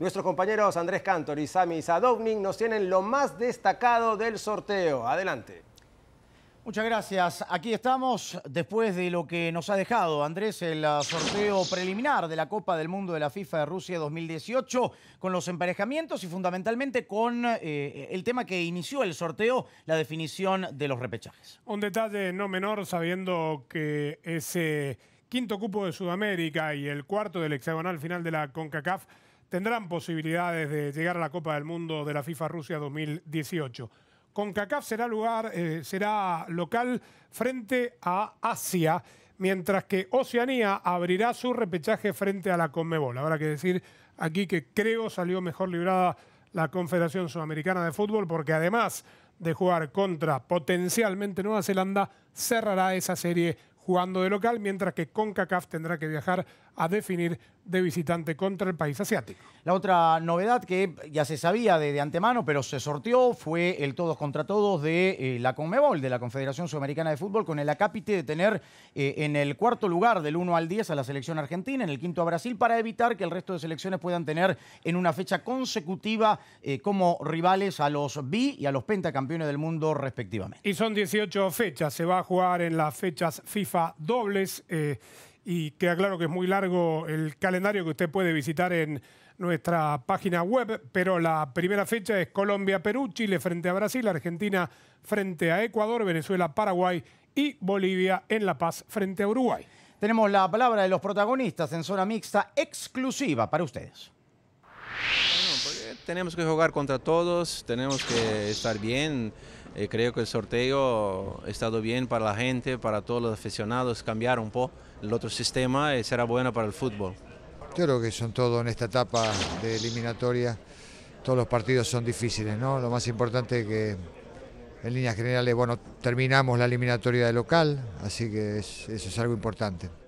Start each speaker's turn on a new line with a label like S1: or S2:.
S1: Nuestros compañeros Andrés Cantor y Sami Sadovnik nos tienen lo más destacado del sorteo. Adelante.
S2: Muchas gracias. Aquí estamos después de lo que nos ha dejado Andrés el ah, sorteo preliminar de la Copa del Mundo de la FIFA de Rusia 2018 con los emparejamientos y fundamentalmente con eh, el tema que inició el sorteo, la definición de los repechajes.
S3: Un detalle no menor sabiendo que ese quinto cupo de Sudamérica y el cuarto del hexagonal final de la CONCACAF tendrán posibilidades de llegar a la Copa del Mundo de la FIFA Rusia 2018. CONCACAF será lugar, eh, será local frente a Asia, mientras que Oceanía abrirá su repechaje frente a la Conmebol. Habrá que decir aquí que creo salió mejor librada la Confederación Sudamericana de Fútbol, porque además de jugar contra potencialmente Nueva Zelanda, cerrará esa serie jugando de local, mientras que CONCACAF tendrá que viajar a definir de visitante contra el país asiático. La
S2: otra novedad que ya se sabía de, antemano, pero se sorteó, fue el todos contra todos de eh, la CONMEBOL, de la Confederación Sudamericana de Fútbol, con el acápite de tener eh, en el cuarto lugar del 1 al 10 a la selección argentina, en el quinto a Brasil, para evitar que el resto de selecciones puedan tener en una fecha consecutiva eh, como rivales a los B y a los pentacampeones del mundo respectivamente.
S3: Y son 18 fechas, se va a jugar en las fechas FIFA Dobles. Eh, y queda claro que es muy largo el calendario que usted puede visitar en nuestra página web, pero la primera fecha es Colombia-Perú, Chile frente a Brasil, Argentina frente a Ecuador, Venezuela-Paraguay y Bolivia en La Paz frente a Uruguay.
S2: Tenemos la palabra de los protagonistas en zona mixta exclusiva para ustedes
S1: tenemos que jugar contra todos, tenemos que estar bien. Eh, creo que el sorteo ha estado bien para la gente, para todos los aficionados, cambiar un poco el otro sistema eh, será bueno para el fútbol.
S2: Yo creo que son todos en esta etapa de eliminatoria, todos los partidos son difíciles, ¿no? Lo más importante es que en líneas generales, bueno, terminamos la eliminatoria de local, así que eso es algo importante.